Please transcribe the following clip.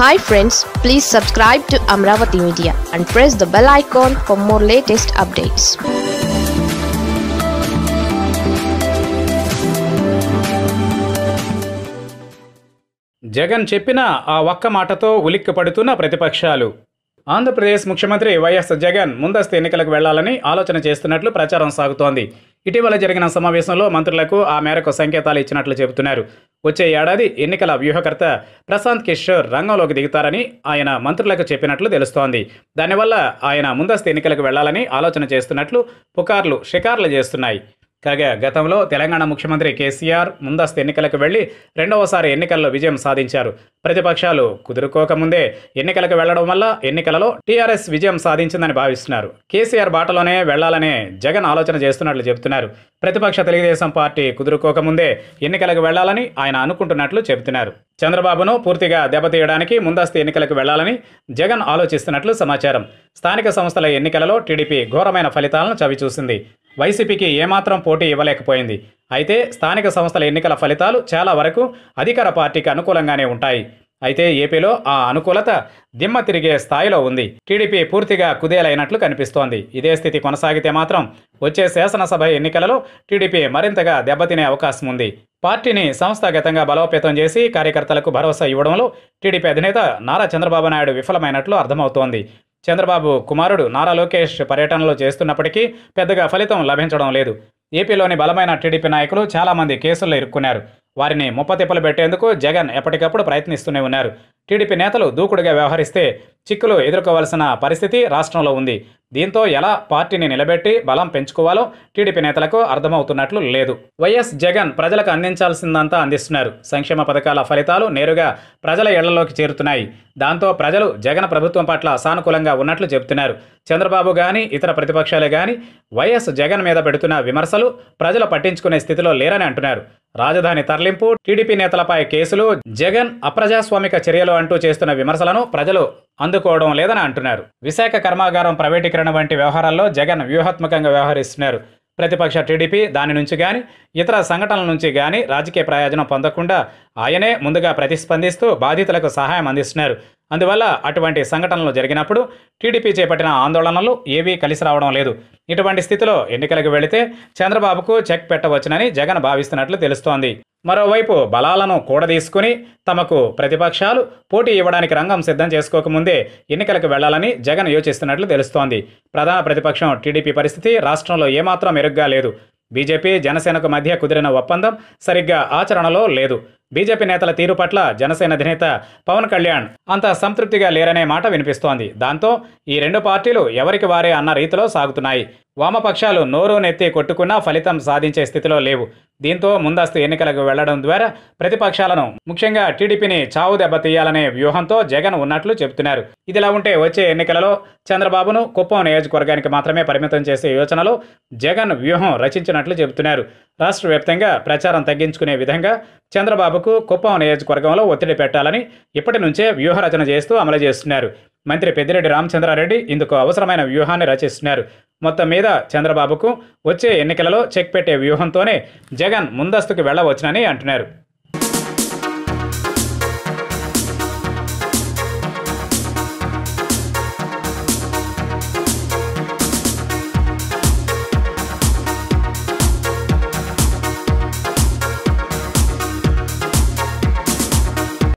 hi friends please subscribe to Amaravati media and press the bell icon for more latest updates Jagan చెప్పిన ఆ ఒక్క మాటతో పడుతున్న ప్రతిపక్షాలు ఆంధ్రప్రదేశ్ ముఖ్యమంత్రి వైఎస్ జగన్ ముందస్తు ఎన్నికలకు వెళ్లాలని ఆలోచన చేస్తున్నట్లు ప్రచారం సాగుతోంది ఇటీవల జరిగిన సమావేశంలో మంత్రులకు ఆ మేరకు సంకేతాలు ఇచ్చినట్లు చెబుతున్నారు వచ్చే ఏడాది ఎన్నికల వ్యూహకర్త ప్రశాంత్ కిషోర్ రంగంలోకి దిగుతారని ఆయన మంత్రులకు చెప్పినట్లు తెలుస్తోంది దానివల్ల ఆయన ముందస్తు ఎన్నికలకు వెళ్లాలని ఆలోచన చేస్తున్నట్లు పుకార్లు షికార్లు చేస్తున్నాయి కాగా గతంలో తెలంగాణ ముఖ్యమంత్రి కేసీఆర్ ముందస్తు ఎన్నికలకు వెళ్లి రెండవసారి ఎన్నికల్లో విజయం సాధించారు ప్రతిపక్షాలు కుదురుకోకముందే ఎన్నికలకు వెళ్లడం వల్ల ఎన్నికలలో టీఆర్ఎస్ విజయం సాధించిందని భావిస్తున్నారు కేసీఆర్ బాటలోనే వెళ్లాలనే జగన్ ఆలోచన చేస్తున్నట్లు చెబుతున్నారు ప్రతిపక్ష తెలుగుదేశం పార్టీ కుదురుకోకముందే ఎన్నికలకు వెళ్లాలని ఆయన అనుకుంటున్నట్లు చెబుతున్నారు చంద్రబాబును పూర్తిగా దెబ్బతీయడానికి ముందస్తు ఎన్నికలకు వెళ్లాలని జగన్ ఆలోచిస్తున్నట్లు సమాచారం స్థానిక సంస్థల ఎన్నికలలో టీడీపీ ఘోరమైన ఫలితాలను చవిచూసింది వైసీపీకి ఏమాత్రం పోటీ ఇవ్వలేకపోయింది అయితే స్థానిక సంస్థల ఎన్నికల ఫలితాలు చాలా వరకు అధికార పార్టీకి అనుకూలంగానే ఉంటాయి అయితే ఏపీలో ఆ అనుకూలత దిమ్మ తిరిగే స్థాయిలో ఉంది టీడీపీ పూర్తిగా కుదేలైనట్లు కనిపిస్తోంది ఇదే స్థితి కొనసాగితే మాత్రం వచ్చే శాసనసభ ఎన్నికలలో టీడీపీ మరింతగా దెబ్బతినే అవకాశం ఉంది పార్టీని సంస్థాగతంగా బలోపేతం చేసి కార్యకర్తలకు భరోసా ఇవ్వడంలో టీడీపీ అధినేత నారా చంద్రబాబు నాయుడు విఫలమైనట్లు అర్థమవుతోంది చంద్రబాబు కుమారుడు నారా లోకేష్ పర్యటనలో చేస్తున్నప్పటికీ పెద్దగా ఫలితం లభించడం లేదు ఏపీలోని బలమైన టీడీపీ నాయకులు చాలామంది కేసుల్లో ఇరుక్కున్నారు వారిని ముప్పతిప్పలు పెట్టేందుకు జగన్ ఎప్పటికప్పుడు ప్రయత్నిస్తూనే ఉన్నారు టీడీపీ నేతలు దూకుడుగా వ్యవహరిస్తే చిక్కులు ఎదుర్కోవాల్సిన పరిస్థితి రాష్ట్రంలో ఉంది దీంతో ఎలా పార్టీని నిలబెట్టి బలం పెంచుకోవాలో టీడీపీ నేతలకు అర్థమవుతున్నట్లు లేదు వైఎస్ జగన్ ప్రజలకు అందించాల్సిందంతా అందిస్తున్నారు సంక్షేమ పథకాల ఫలితాలు నేరుగా ప్రజల ఇళ్లలోకి చేరుతున్నాయి దాంతో ప్రజలు జగన్ ప్రభుత్వం పట్ల సానుకూలంగా ఉన్నట్లు చెబుతున్నారు చంద్రబాబు కానీ ఇతర ప్రతిపక్షాలు కానీ వైఎస్ జగన్ మీద పెడుతున్న విమర్శలు ప్రజలు పట్టించుకునే స్థితిలో లేరని అంటున్నారు రాజధాని తరలింపు టీడీపీ నేతలపై కేసులు జగన్ అప్రజాస్వామిక చర్యలు అంటూ చేస్తున్న విమర్శలను ప్రజలు అందుకోవడం లేదని అంటున్నారు విశాఖ కర్మాగారం ప్రైవేటీకరణ వంటి వ్యవహారాల్లో జగన్ వ్యూహాత్మకంగా వ్యవహరిస్తున్నారు ప్రతిపక్ష టీడీపీ దాని నుంచి కానీ ఇతర సంఘటనల నుంచి కానీ రాజకీయ ప్రయోజనం పొందకుండా ఆయనే ముందుగా ప్రతిస్పందిస్తూ బాధితులకు సహాయం అందిస్తున్నారు అందువల్ల అటువంటి సంఘటనలు జరిగినప్పుడు టీడీపీ చేపట్టిన ఆందోళనలు ఏవీ కలిసి రావడం లేదు ఇటువంటి స్థితిలో ఎన్నికలకు వెళితే చంద్రబాబుకు చెక్ పెట్టవచ్చునని జగన్ భావిస్తున్నట్లు తెలుస్తోంది మరోవైపు బలాలను కూడదీసుకుని తమకు ప్రతిపక్షాలు పోటీ ఇవ్వడానికి రంగం సిద్ధం చేసుకోకముందే ఎన్నికలకు వెళ్లాలని జగన్ యోచిస్తున్నట్లు తెలుస్తోంది ప్రధాన ప్రతిపక్షం టీడీపీ పరిస్థితి రాష్ట్రంలో ఏమాత్రం మెరుగ్గా లేదు బీజేపీ జనసేనకు మధ్య కుదిరిన ఒప్పందం సరిగ్గా ఆచరణలో లేదు బీజేపీ నేతల తీరు పట్ల జనసేన అధినేత పవన్ కళ్యాణ్ అంత సంతృప్తిగా లేరనే మాట వినిపిస్తోంది దాంతో ఈ రెండు పార్టీలు ఎవరికి వారే అన్న రీతిలో సాగుతున్నాయి వామపక్షాలు నోరు నెత్తి కొట్టుకున్నా ఫలితం సాధించే స్థితిలో లేవు దీంతో ముందస్తు ఎన్నికలకు వెళ్లడం ద్వారా ప్రతిపక్షాలను ముఖ్యంగా టీడీపీని చావు దెబ్బతీయాలనే వ్యూహంతో జగన్ ఉన్నట్లు చెబుతున్నారు ఇదిలా ఉంటే వచ్చే ఎన్నికలలో చంద్రబాబును కుప్పం నియోజకవర్గానికి మాత్రమే పరిమితం చేసే యోచనలో జగన్ వ్యూహం రచించినట్లు చెబుతున్నారు రాష్ట్ర వ్యాప్తంగా ప్రచారం తగ్గించుకునే విధంగా చంద్రబాబుకు కుప్పం నియోజకవర్గంలో ఒత్తిడి పెట్టాలని ఇప్పటి నుంచే వ్యూహరచన చేస్తూ అమలు చేస్తున్నారు మంత్రి పెద్దిరెడ్డి రామచంద్రారెడ్డి ఇందుకు అవసరమైన వ్యూహాన్ని రచిస్తున్నారు మొత్తం మీద చంద్రబాబుకు వచ్చే ఎన్నికలలో చెక్ పెట్టే వ్యూహంతోనే జగన్ ముందస్తుకు వెళ్ళవచ్చునని అంటున్నారు